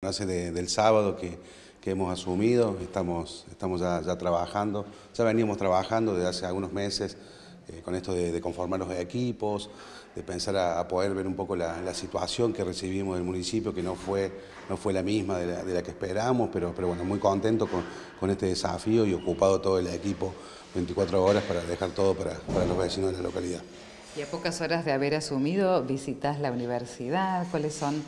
Nace del sábado que, hemos asumido, estamos, estamos ya, trabajando, ya veníamos trabajando desde hace algunos meses eh, con esto de, conformar los equipos, de pensar a, poder ver un poco la, situación que recibimos del municipio, que no fue, no fue la misma de la, que esperamos, pero, pero bueno, muy contento con, este desafío y ocupado todo el equipo 24 horas para dejar todo para, para los vecinos de la localidad. Y a pocas horas de haber asumido, visitas la universidad, ¿cuáles son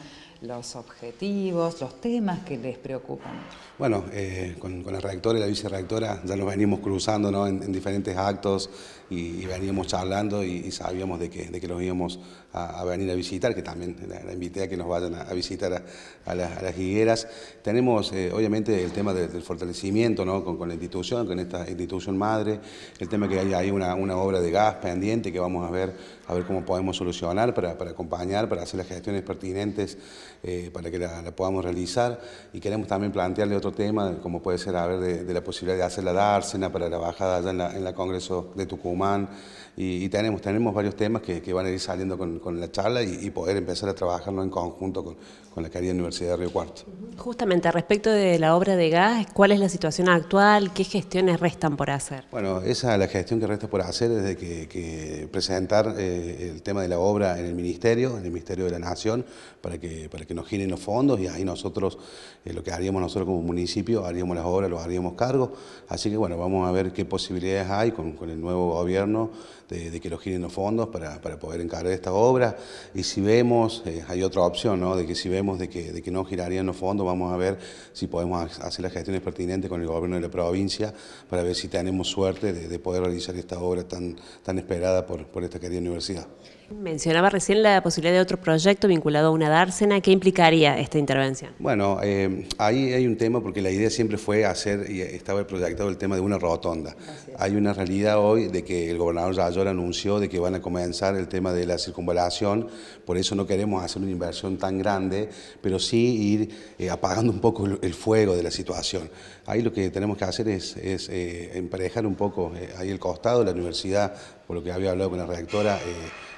los objetivos, los temas que les preocupan. Bueno, eh, con, la redactora y la vicerrectora ya nos venimos cruzando ¿no? en, diferentes actos y, veníamos charlando y, sabíamos de que, de los íbamos a, venir a visitar, que también la, invité a que nos vayan a, visitar a, las, higueras. Tenemos eh, obviamente el tema del fortalecimiento con, la institución, con esta institución madre, el tema que hay ahí una, obra de gas pendiente que vamos a ver, a ver cómo podemos solucionar para acompañar, para hacer las gestiones pertinentes eh, para que la, podamos realizar. Y queremos también plantearle otro tema, como puede ser a ver de, la posibilidad de hacer la dársena para la bajada allá en la, Congreso de Tucumán. Y, tenemos, tenemos varios temas que, que van a ir saliendo con, con la charla y, poder empezar a trabajarlo en conjunto con, con la Caridad Universidad de Río Cuarto. Justamente, respecto de la obra de gas, ¿cuál es la situación actual? ¿Qué gestiones restan por hacer? Bueno, esa es la gestión que resta por hacer desde que, que presentar eh, el tema de la obra en el Ministerio, en el Ministerio de la Nación, para que que nos giren los fondos y ahí nosotros, eh, lo que haríamos nosotros como municipio, haríamos las obras, los haríamos cargo. Así que bueno, vamos a ver qué posibilidades hay con, el nuevo gobierno de, que nos giren los fondos para, para poder encargar esta obra Y si vemos, eh, hay otra opción, ¿no? De que si vemos de que, no girarían los fondos, vamos a ver si podemos hacer las gestiones pertinentes con el gobierno de la provincia para ver si tenemos suerte de, poder realizar esta obra tan, tan esperada por esta querida universidad. Mencionaba recién la posibilidad de otro proyecto vinculado a una dársena. ¿Qué implicaría esta intervención? Bueno, eh, ahí hay un tema porque la idea siempre fue hacer, y estaba proyectado el tema de una rotonda. Hay una realidad hoy de que el gobernador Rayor anunció de que van a comenzar el tema de la circunvalación, por eso no queremos hacer una inversión tan grande, pero sí ir eh, apagando un poco el fuego de la situación. Ahí lo que tenemos que hacer es, eh, emparejar un poco ahí el costado, la universidad, por lo que había hablado con la rectora,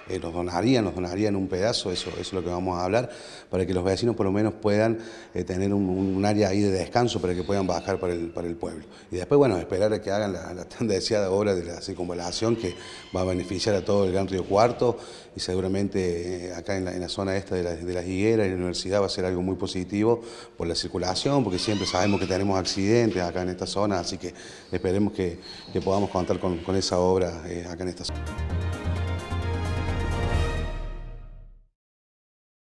eh, nos donarían, nos donarían un pedazo, eso, es lo que vamos a hablar, para que los vecinos por lo menos puedan eh, tener un, área ahí de descanso para que puedan bajar para el, pueblo. Y después, bueno, esperar a que hagan la, tan deseada obra de la circunvalación que va a beneficiar a todo el Gran Río Cuarto y seguramente eh, acá en la, zona esta de, la, de las higueras y la universidad va a ser algo muy positivo por la circulación, porque siempre sabemos que tenemos accidentes acá en esta zona, así que esperemos que, podamos contar con esa obra acá en esta zona.